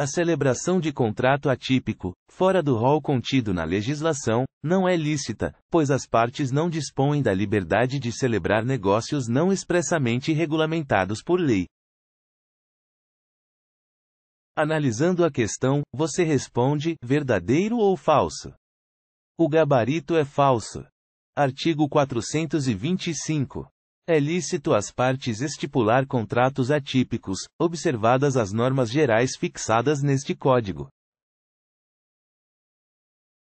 A celebração de contrato atípico, fora do rol contido na legislação, não é lícita, pois as partes não dispõem da liberdade de celebrar negócios não expressamente regulamentados por lei. Analisando a questão, você responde: verdadeiro ou falso? O gabarito é falso. Artigo 425. É lícito às partes estipular contratos atípicos, observadas as normas gerais fixadas neste Código.